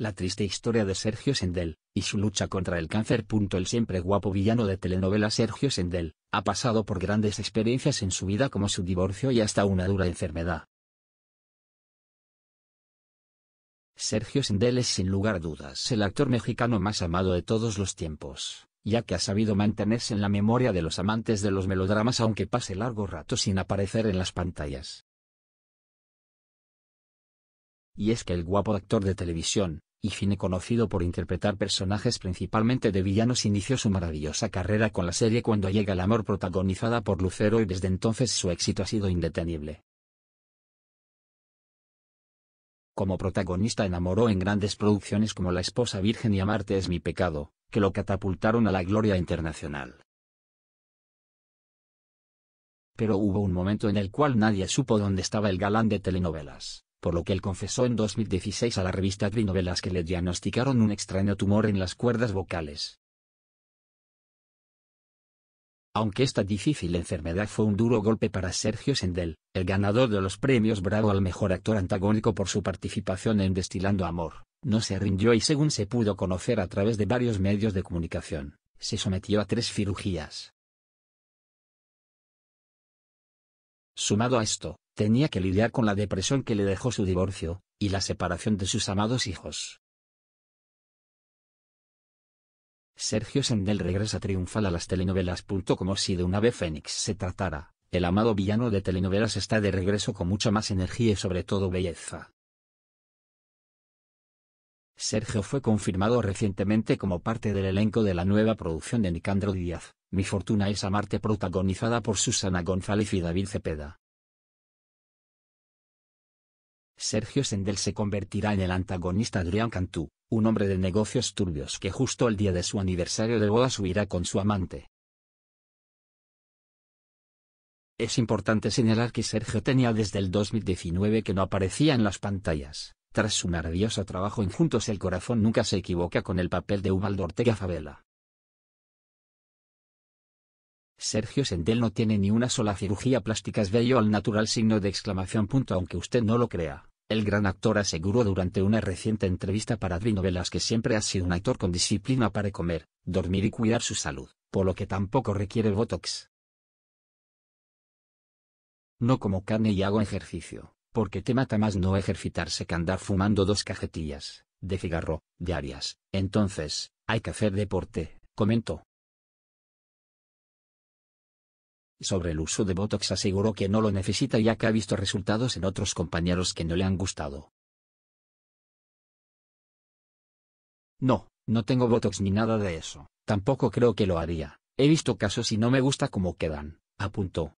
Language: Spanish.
La triste historia de Sergio Sendel, y su lucha contra el cáncer. El siempre guapo villano de telenovela Sergio Sendel, ha pasado por grandes experiencias en su vida como su divorcio y hasta una dura enfermedad. Sergio Sendel es sin lugar a dudas el actor mexicano más amado de todos los tiempos, ya que ha sabido mantenerse en la memoria de los amantes de los melodramas aunque pase largo rato sin aparecer en las pantallas. Y es que el guapo actor de televisión, y cine conocido por interpretar personajes principalmente de villanos inició su maravillosa carrera con la serie Cuando llega el amor protagonizada por Lucero y desde entonces su éxito ha sido indetenible. Como protagonista enamoró en grandes producciones como La esposa virgen y Amarte es mi pecado, que lo catapultaron a la gloria internacional. Pero hubo un momento en el cual nadie supo dónde estaba el galán de telenovelas por lo que él confesó en 2016 a la revista Trinovelas que le diagnosticaron un extraño tumor en las cuerdas vocales. Aunque esta difícil enfermedad fue un duro golpe para Sergio Sendel, el ganador de los premios Bravo al mejor actor antagónico por su participación en Destilando Amor, no se rindió y según se pudo conocer a través de varios medios de comunicación, se sometió a tres cirugías. Sumado a esto, Tenía que lidiar con la depresión que le dejó su divorcio, y la separación de sus amados hijos. Sergio Sendel regresa triunfal a las telenovelas. Como si de un ave fénix se tratara, el amado villano de telenovelas está de regreso con mucha más energía y sobre todo belleza. Sergio fue confirmado recientemente como parte del elenco de la nueva producción de Nicandro Díaz, Mi Fortuna es Amarte protagonizada por Susana González y David Cepeda. Sergio Sendel se convertirá en el antagonista Adrián Cantú, un hombre de negocios turbios que justo el día de su aniversario de boda subirá con su amante. Es importante señalar que Sergio tenía desde el 2019 que no aparecía en las pantallas. Tras su maravilloso trabajo en Juntos el Corazón nunca se equivoca con el papel de Ubaldo Ortega Favela. Sergio Sendel no tiene ni una sola cirugía plástica es bello al natural signo de exclamación. Punto, aunque usted no lo crea. El gran actor aseguró durante una reciente entrevista para Adrinovelas que siempre ha sido un actor con disciplina para comer, dormir y cuidar su salud, por lo que tampoco requiere Botox. No como carne y hago ejercicio, porque te mata más no ejercitarse que andar fumando dos cajetillas, de cigarro, diarias, entonces, hay que hacer deporte, comentó. Sobre el uso de Botox aseguró que no lo necesita ya que ha visto resultados en otros compañeros que no le han gustado. No, no tengo Botox ni nada de eso, tampoco creo que lo haría, he visto casos y no me gusta cómo quedan, apuntó.